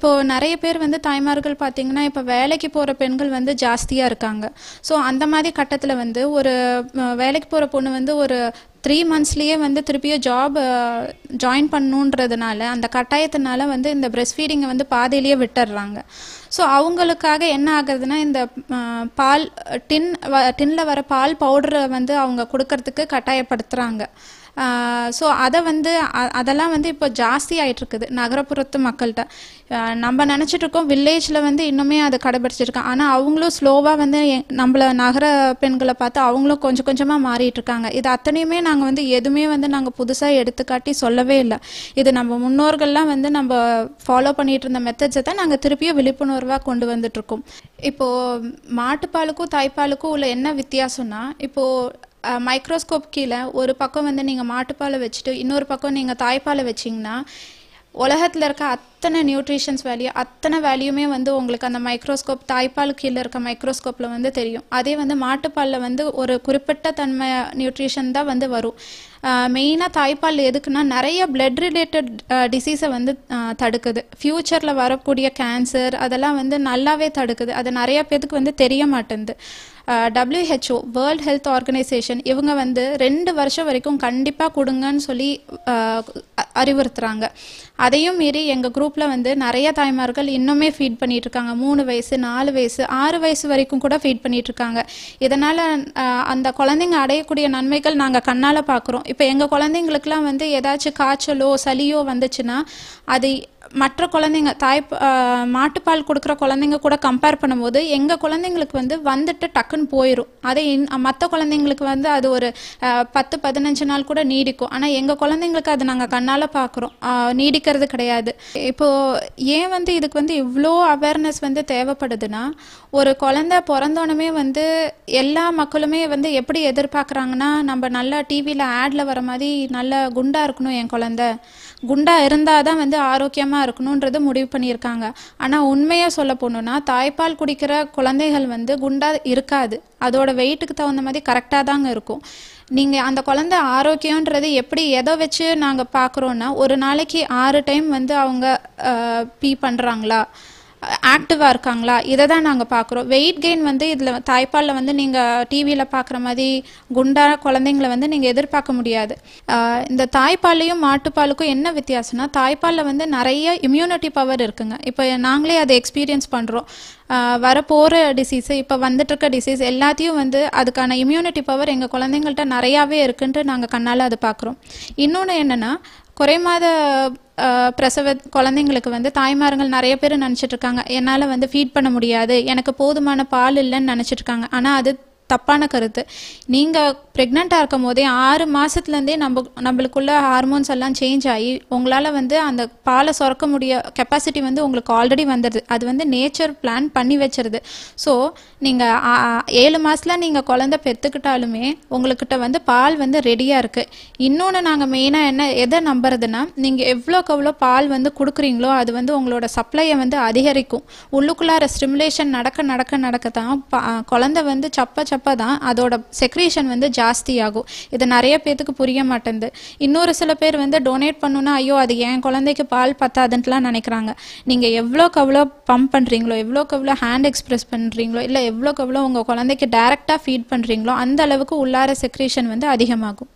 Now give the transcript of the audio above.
இப்போது நிறைய பேர் வந்து தாய்மார்கள் பார்த்திங்கன்னா இப்போ வேலைக்கு போகிற பெண்கள் வந்து ஜாஸ்தியாக இருக்காங்க ஸோ அந்த மாதிரி கட்டத்தில் வந்து ஒரு வேலைக்கு போகிற பொண்ணு வந்து ஒரு த்ரீ மந்த்ஸ்லேயே வந்து திருப்பியும் ஜாப் ஜாயின் பண்ணுன்றதுனால அந்த கட்டாயத்தினால வந்து இந்த பிரெஸ்ட் ஃபீடிங்கை வந்து பாதையிலேயே விட்டுடுறாங்க ஸோ அவங்களுக்காக என்ன ஆகுதுன்னா இந்த பால் டின் வ டின்னில் வர பால் பவுடரை வந்து அவங்க கொடுக்கறதுக்கு கட்டாயப்படுத்துகிறாங்க ஸோ அதை வந்து அதெல்லாம் வந்து இப்போ ஜாஸ்தி இருக்குது நகரப்புறத்து மக்கள்கிட்ட நம்ம நினச்சிட்ருக்கோம் வில்லேஜில் வந்து இன்னுமே அதை கடைபிடிச்சிருக்காங்க ஆனால் அவங்களும் ஸ்லோவாக வந்து நம்மளை நகர பெண்களை பார்த்து அவங்களும் கொஞ்சம் கொஞ்சமாக மாறிட்டுருக்காங்க இது அத்தனையுமே நாங்கள் வந்து எதுவுமே வந்து நாங்கள் புதுசாக எடுத்துக்காட்டி சொல்லவே இல்லை இது நம்ம முன்னோர்கள்லாம் வந்து நம்ம ஃபாலோ பண்ணிகிட்டு இருந்த மெத்தட்ஸை தான் நாங்கள் திருப்பியும் விழிப்புணர்வாக கொண்டு வந்துட்ருக்கோம் இப்போது மாட்டுப்பாலுக்கும் தாய்ப்பாலுக்கும் உள்ள என்ன வித்தியாசம்னா இப்போது மைக்ரோஸ்கோப் கீழே ஒரு பக்கம் வந்து நீங்கள் மாட்டுப்பாலை வச்சுட்டு இன்னொரு பக்கம் நீங்கள் தாய்ப்பாலை வச்சிங்கன்னா உலகத்தில் இருக்க அத்தனை நியூட்ரிஷன்ஸ் வேல்யூ அத்தனை வேல்யூமே வந்து உங்களுக்கு அந்த மைக்ரோஸ்கோப் தாய்ப்பால் கீழே இருக்க மைக்ரோஸ்கோப்பில் வந்து தெரியும் அதே வந்து மாட்டுப்பாலில் வந்து ஒரு குறிப்பிட்ட தன்மை நியூட்ரிஷன் தான் வந்து வரும் மெயினாக தாய்ப்பால் எதுக்குன்னா நிறைய பிளட் ரிலேட்டட் டிசீஸை வந்து தடுக்குது ஃப்யூச்சரில் வரக்கூடிய கேன்சர் அதெல்லாம் வந்து நல்லாவே தடுக்குது அது நிறைய பேருக்கு வந்து தெரிய மாட்டேங்குது டபிள்யூஹெச்ஓ வேர்ல்ட் ஹெல்த் ஆர்கனைசேஷன் இவங்க வந்து ரெண்டு வருஷம் வரைக்கும் கண்டிப்பாக கொடுங்கன்னு சொல்லி அறிவுறுத்துகிறாங்க அதையும் மீறி எங்கள் குரூப்பில் வந்து நிறைய தாய்மார்கள் இன்னுமே ஃபீட் இருக்காங்க மூணு வயசு நாலு வயசு ஆறு வயசு வரைக்கும் கூட ஃபீட் இருக்காங்க இதனால் அந்த குழந்தைங்க அடையக்கூடிய நன்மைகள் நாங்கள் கண்ணால் பார்க்குறோம் இப்போ எங்கள் குழந்தைங்களுக்குலாம் வந்து ஏதாச்சும் காய்ச்சலோ சளியோ வந்துச்சுன்னா அது மற்ற குழந்தைங்க தாய் மாட்டுப்பால் கொடுக்குற குழந்தைங்க கூட கம்பேர் பண்ணும்போது எங்கள் குழந்தைங்களுக்கு வந்து வந்துட்டு டக்குன்னு போயிடும் அதே மற்ற குழந்தைங்களுக்கு வந்து அது ஒரு பத்து பதினஞ்சு நாள் கூட நீடிக்கும் ஆனால் எங்கள் குழந்தைங்களுக்கு அது நாங்கள் கண்ணால் பார்க்குறோம் நீடிக்க யோசிக்கிறது கிடையாது இப்போது ஏன் வந்து இதுக்கு வந்து இவ்வளோ அவேர்னஸ் வந்து தேவைப்படுதுன்னா ஒரு குழந்த பிறந்தோனமே வந்து எல்லா மக்களுமே வந்து எப்படி எதிர்பார்க்குறாங்கன்னா நம்ம நல்லா டிவியில் ஆடில் வர மாதிரி நல்ல குண்டாக இருக்கணும் என் குழந்த குண்டாக இருந்தால் தான் வந்து ஆரோக்கியமாக இருக்கணுன்றது முடிவு பண்ணியிருக்காங்க ஆனால் உண்மையாக சொல்ல போகணுன்னா தாய்ப்பால் குடிக்கிற குழந்தைகள் வந்து குண்டாக இருக்காது அதோட வெயிட்டுக்கு தகுந்த மாதிரி கரெக்டாக தாங்க இருக்கும் நீங்கள் அந்த குழந்த ஆரோக்கியன்றது எப்படி எதை வச்சு நாங்கள் பார்க்குறோன்னா ஒரு நாளைக்கு ஆறு டைம் வந்து அவங்க பீ பண்ணுறாங்களா ஆக்டிவாக இருக்காங்களா இதை தான் நாங்கள் பார்க்குறோம் வெயிட் கெயின் வந்து இதில் தாய்ப்பாலில் வந்து நீங்கள் டிவியில் பார்க்குற மாதிரி குண்டான குழந்தைங்கள வந்து நீங்கள் எதிர்பார்க்க முடியாது இந்த தாய்ப்பாலையும் மாட்டுப்பாலுக்கும் என்ன வித்தியாசம்னா தாய்ப்பாலில் வந்து நிறைய இம்யூனிட்டி பவர் இருக்குங்க இப்போ நாங்களே அதை எக்ஸ்பீரியன்ஸ் பண்ணுறோம் வரப்போகிற டிசீஸு இப்போ வந்துட்டுருக்க டிசீஸ் எல்லாத்தையும் வந்து அதுக்கான இம்யூனிட்டி பவர் எங்கள் குழந்தைங்கள்ட்ட நிறையாவே இருக்குன்ட்டு நாங்கள் கண்ணால் அது பார்க்குறோம் இன்னொன்று என்னென்னா குறைமாத பிரசவ குழந்தைங்களுக்கு வந்து தாய்மார்கள் நிறைய பேர் நினச்சிட்ருக்காங்க என்னால் வந்து ஃபீட் பண்ண முடியாது எனக்கு போதுமான பால் இல்லைன்னு நினச்சிட்ருக்காங்க ஆனால் அது தப்பான கருத்து நீங்கள் ப்ரெக்னெண்ட்டாக இருக்கும் போதே ஆறு மாதத்துலேருந்தே நம்ம நம்மளுக்குள்ள ஹார்மோன்ஸ் எல்லாம் சேஞ்ச் ஆகி உங்களால் வந்து அந்த பாலை சுரக்க முடிய கெப்பாசிட்டி வந்து உங்களுக்கு ஆல்ரெடி வந்துடுது அது வந்து நேச்சர் பிளான் பண்ணி வச்சிருது ஸோ நீங்கள் ஏழு மாதத்தில் நீங்கள் குழந்த பெற்றுக்கிட்டாலுமே உங்கள்கிட்ட வந்து பால் வந்து ரெடியாக இருக்குது இன்னொன்று நாங்கள் மெயினாக என்ன எதை நம்புறதுன்னா நீங்கள் எவ்வளோக்கு எவ்வளோ பால் வந்து கொடுக்குறீங்களோ அது வந்து உங்களோட சப்ளையை வந்து அதிகரிக்கும் உள்ளுக்குள்ளார ஸ்டிமுலேஷன் நடக்க நடக்க நடக்க தான் குழந்தை வந்து சப்ப சப்ப பண்ணுறப்ப தான் அதோட செக்ரேஷன் வந்து ஜாஸ்தியாகும் இது நிறைய பேத்துக்கு புரிய மாட்டேங்குது இன்னொரு சில பேர் வந்து டொனேட் பண்ணுன்னா ஐயோ அது என் குழந்தைக்கு பால் பத்தாதுன்ட்டுலாம் நினைக்கிறாங்க நீங்கள் எவ்வளோக்கு அவ்வளோ பம்ப் பண்ணுறீங்களோ எவ்வளோக்கு எவ்வளோ ஹேண்ட் எக்ஸ்பிரஸ் பண்ணுறீங்களோ இல்லை எவ்வளோக்கு எவ்வளோ உங்கள் குழந்தைக்கு டேரெக்டாக ஃபீட் பண்ணுறீங்களோ அந்த அளவுக்கு உள்ளார செக்ரேஷன் வந்து அதிகமாகும்